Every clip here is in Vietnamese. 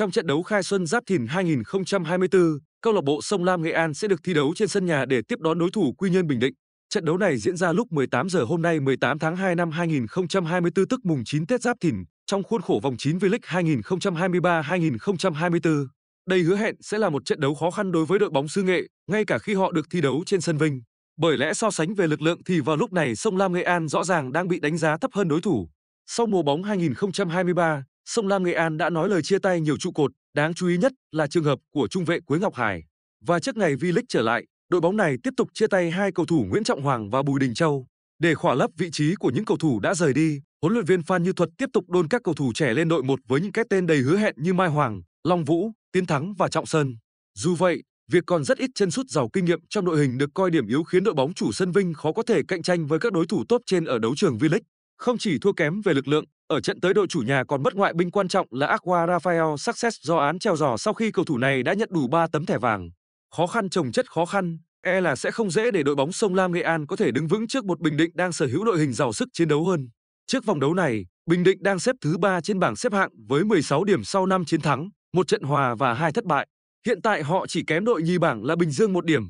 Trong trận đấu khai xuân Giáp Thìn 2024, câu lạc bộ Sông Lam Nghệ An sẽ được thi đấu trên sân nhà để tiếp đón đối thủ Quy Nhơn Bình Định. Trận đấu này diễn ra lúc 18 giờ hôm nay 18 tháng 2 năm 2024 tức mùng 9 Tết Giáp Thìn trong khuôn khổ vòng 9 V-League 2023-2024. Đây hứa hẹn sẽ là một trận đấu khó khăn đối với đội bóng xứ Nghệ, ngay cả khi họ được thi đấu trên sân Vinh. Bởi lẽ so sánh về lực lượng thì vào lúc này Sông Lam Nghệ An rõ ràng đang bị đánh giá thấp hơn đối thủ. Sau mùa bóng 2023, Sông Lam Nghệ An đã nói lời chia tay nhiều trụ cột, đáng chú ý nhất là trường hợp của trung vệ Quế Ngọc Hải. Và trước ngày V-League trở lại, đội bóng này tiếp tục chia tay hai cầu thủ Nguyễn Trọng Hoàng và Bùi Đình Châu. Để khỏa lấp vị trí của những cầu thủ đã rời đi, huấn luyện viên Phan Như Thuật tiếp tục đôn các cầu thủ trẻ lên đội một với những cái tên đầy hứa hẹn như Mai Hoàng, Long Vũ, Tiến Thắng và Trọng Sơn. Dù vậy, việc còn rất ít chân sút giàu kinh nghiệm trong đội hình được coi điểm yếu khiến đội bóng chủ sân Vinh khó có thể cạnh tranh với các đối thủ tốt trên ở đấu trường V-League. Không chỉ thua kém về lực lượng, ở trận tới đội chủ nhà còn mất ngoại binh quan trọng là Aqua Rafael Success do án treo giò sau khi cầu thủ này đã nhận đủ 3 tấm thẻ vàng. Khó khăn trồng chất khó khăn, e là sẽ không dễ để đội bóng sông Lam Nghệ An có thể đứng vững trước một Bình Định đang sở hữu đội hình giàu sức chiến đấu hơn. Trước vòng đấu này, Bình Định đang xếp thứ 3 trên bảng xếp hạng với 16 điểm sau 5 chiến thắng, một trận hòa và hai thất bại. Hiện tại họ chỉ kém đội nhì bảng là Bình Dương một điểm.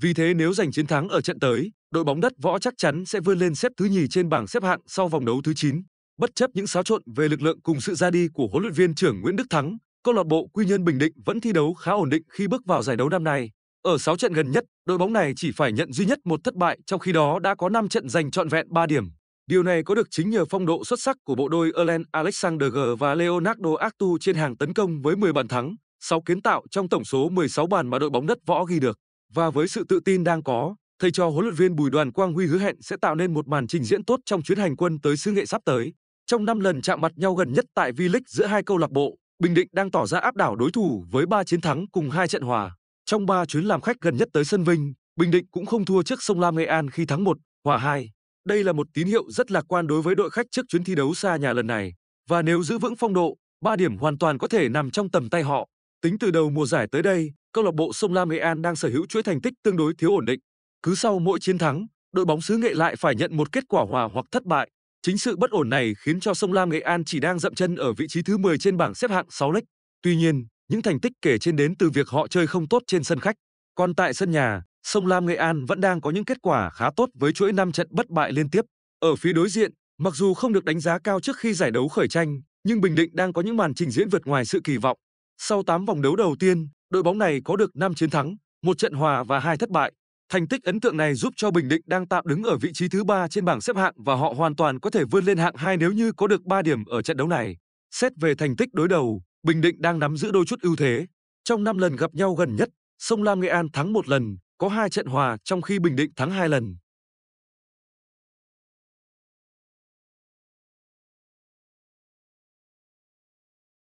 Vì thế nếu giành chiến thắng ở trận tới, đội bóng đất võ chắc chắn sẽ vươn lên xếp thứ nhì trên bảng xếp hạng sau vòng đấu thứ 9. Bất chấp những xáo trộn về lực lượng cùng sự ra đi của huấn luyện viên trưởng Nguyễn Đức Thắng, câu lạc bộ Quy Nhơn Bình Định vẫn thi đấu khá ổn định khi bước vào giải đấu năm nay. Ở 6 trận gần nhất, đội bóng này chỉ phải nhận duy nhất một thất bại, trong khi đó đã có 5 trận giành trọn vẹn 3 điểm. Điều này có được chính nhờ phong độ xuất sắc của bộ đôi Erlen Alexander G và Leonardo Actu trên hàng tấn công với 10 bàn thắng, 6 kiến tạo trong tổng số 16 bàn mà đội bóng đất võ ghi được. Và với sự tự tin đang có, thầy trò huấn luyện viên Bùi Đoàn Quang Huy hứa hẹn sẽ tạo nên một màn trình diễn tốt trong chuyến hành quân tới xứ Nghệ sắp tới. Trong 5 lần chạm mặt nhau gần nhất tại V-League giữa hai câu lạc bộ, Bình Định đang tỏ ra áp đảo đối thủ với 3 chiến thắng cùng 2 trận hòa. Trong 3 chuyến làm khách gần nhất tới sân Vinh, Bình Định cũng không thua trước Sông Lam Nghệ An khi thắng 1, hòa 2. Đây là một tín hiệu rất lạc quan đối với đội khách trước chuyến thi đấu xa nhà lần này và nếu giữ vững phong độ, 3 điểm hoàn toàn có thể nằm trong tầm tay họ. Tính từ đầu mùa giải tới đây, câu lạc bộ Sông Lam Nghệ An đang sở hữu chuỗi thành tích tương đối thiếu ổn định. Cứ sau mỗi chiến thắng, đội bóng xứ Nghệ lại phải nhận một kết quả hòa hoặc thất bại. Chính sự bất ổn này khiến cho Sông Lam Nghệ An chỉ đang dậm chân ở vị trí thứ 10 trên bảng xếp hạng 6 lệch. Tuy nhiên, những thành tích kể trên đến từ việc họ chơi không tốt trên sân khách. Còn tại sân nhà, Sông Lam Nghệ An vẫn đang có những kết quả khá tốt với chuỗi 5 trận bất bại liên tiếp. Ở phía đối diện, mặc dù không được đánh giá cao trước khi giải đấu khởi tranh, nhưng Bình Định đang có những màn trình diễn vượt ngoài sự kỳ vọng. Sau 8 vòng đấu đầu tiên, đội bóng này có được 5 chiến thắng, một trận hòa và hai thất bại. Thành tích ấn tượng này giúp cho Bình Định đang tạm đứng ở vị trí thứ 3 trên bảng xếp hạng và họ hoàn toàn có thể vươn lên hạng 2 nếu như có được 3 điểm ở trận đấu này. Xét về thành tích đối đầu, Bình Định đang nắm giữ đôi chút ưu thế. Trong 5 lần gặp nhau gần nhất, Sông Lam Nghệ An thắng một lần, có hai trận hòa trong khi Bình Định thắng hai lần.